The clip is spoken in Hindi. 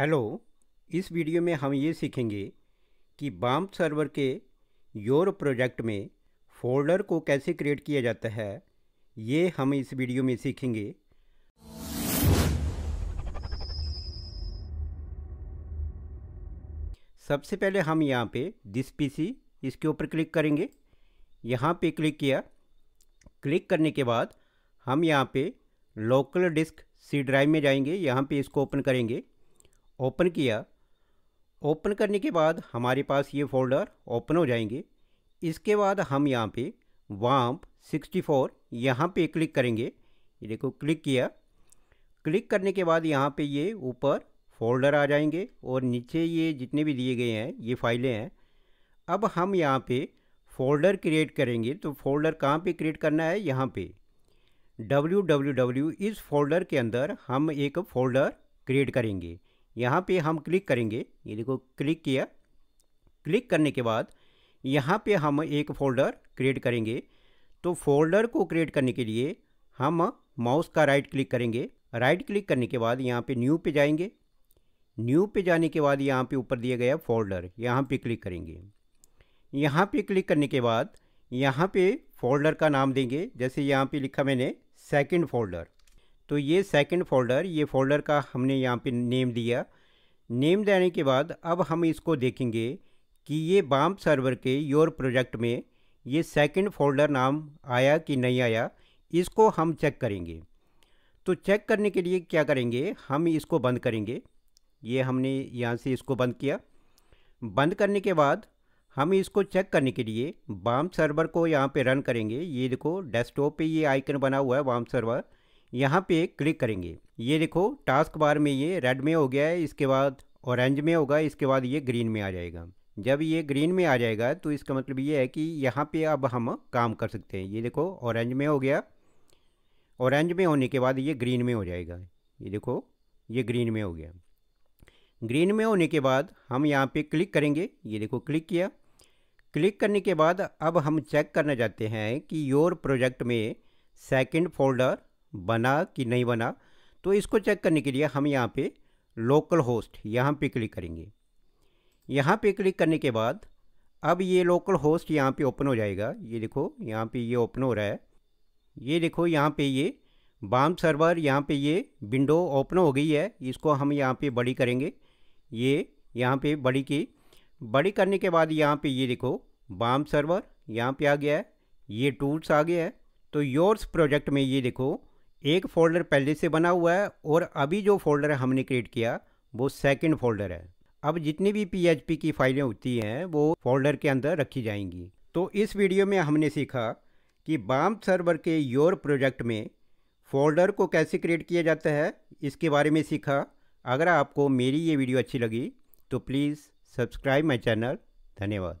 हेलो इस वीडियो में हम ये सीखेंगे कि बाम सर्वर के योर प्रोजेक्ट में फोल्डर को कैसे क्रिएट किया जाता है ये हम इस वीडियो में सीखेंगे सबसे पहले हम यहाँ पे दिस पीसी इसके ऊपर क्लिक करेंगे यहाँ पे क्लिक किया क्लिक करने के बाद हम यहाँ पे लोकल डिस्क सी ड्राइव में जाएंगे यहाँ पे इसको ओपन करेंगे ओपन किया ओपन करने के बाद हमारे पास ये फोल्डर ओपन हो जाएंगे इसके बाद हम यहाँ पे वाम्प 64 फोर यहाँ पर क्लिक करेंगे ये देखो क्लिक किया क्लिक करने के बाद यहाँ पे ये ऊपर फोल्डर आ जाएंगे और नीचे ये जितने भी दिए गए हैं ये फाइलें हैं अब हम यहाँ पे फोल्डर क्रिएट करेंगे तो फोल्डर कहाँ पे क्रिएट करना है यहाँ पे www इस फोल्डर के अंदर हम एक फोल्डर क्रिएट करेंगे यहाँ पे हम क्लिक करेंगे ये देखो क्लिक किया क्लिक करने के बाद यहाँ पे हम एक फ़ोल्डर क्रिएट करेंगे तो फोल्डर को क्रिएट करने के लिए हम माउस का राइट क्लिक करेंगे राइट क्लिक करने के बाद यहाँ पे न्यू पे जाएंगे न्यू पे जाने के बाद यहाँ पे ऊपर दिया गया फोल्डर यहाँ पे क्लिक करेंगे यहाँ पे क्लिक करने के बाद यहाँ पे फोल्डर का नाम देंगे जैसे यहाँ पे लिखा मैंने सेकंड फोल्डर तो ये सेकंड फोल्डर ये फोल्डर का हमने यहाँ पे नेम दिया नेम देने के बाद अब हम इसको देखेंगे कि ये बाम सर्वर के योर प्रोजेक्ट में ये सेकंड फोल्डर नाम आया कि नहीं आया इसको हम चेक करेंगे तो चेक करने के लिए क्या करेंगे हम इसको बंद करेंगे ये हमने यहाँ से इसको बंद किया बंद करने के बाद हम इसको चेक करने के लिए बाम सर्वर को यहाँ पे रन करेंगे ये देखो डेस्कटॉप पे ये आइकन बना हुआ है बाम सर्वर यहाँ पे क्लिक करेंगे ये देखो टास्क बार में ये रेड में हो गया है इसके बाद ऑरेंज में होगा इसके बाद ये ग्रीन में आ जाएगा जब ये ग्रीन में आ जाएगा तो इसका मतलब ये है कि यहाँ पे अब हम काम कर सकते हैं ये देखो ऑरेंज में हो गया ऑरेंज में होने के बाद ये ग्रीन में हो जाएगा ये देखो ये ग्रीन में हो गया ग्रीन में होने के बाद हम यहाँ पे क्लिक करेंगे ये देखो क्लिक किया क्लिक करने के बाद अब हम चेक करना चाहते हैं कि योर प्रोजेक्ट में सेकंड फोल्डर बना कि नहीं बना तो इसको चेक करने के लिए हम यहाँ पे लोकल होस्ट यहाँ पे क्लिक करेंगे यहाँ पे क्लिक करने के बाद अब ये लोकल होस्ट यहाँ पे ओपन हो जाएगा ये देखो यहाँ पे ये ओपन हो रहा है ये देखो यहाँ पे ये बाम सर्वर यहाँ पे ये विंडो ओपन हो गई है इसको हम यहाँ पे बड़ी करेंगे ये यहाँ पे बड़ी की बड़ी करने के बाद यहाँ पे ये देखो बाम सर्वर यहाँ पे आ गया है ये टूल्स आ गया है तो योर्स प्रोजेक्ट में ये देखो एक फ़ोल्डर पहले से बना हुआ है और अभी जो फोल्डर हमने क्रिएट किया वो सेकंड फोल्डर है अब जितनी भी पीएचपी की फाइलें होती हैं वो फोल्डर के अंदर रखी जाएंगी तो इस वीडियो में हमने सीखा कि बाम सर्वर के योर प्रोजेक्ट में फोल्डर को कैसे क्रिएट किया जाता है इसके बारे में सीखा अगर आपको मेरी ये वीडियो अच्छी लगी तो प्लीज़ सब्सक्राइब माई चैनल धन्यवाद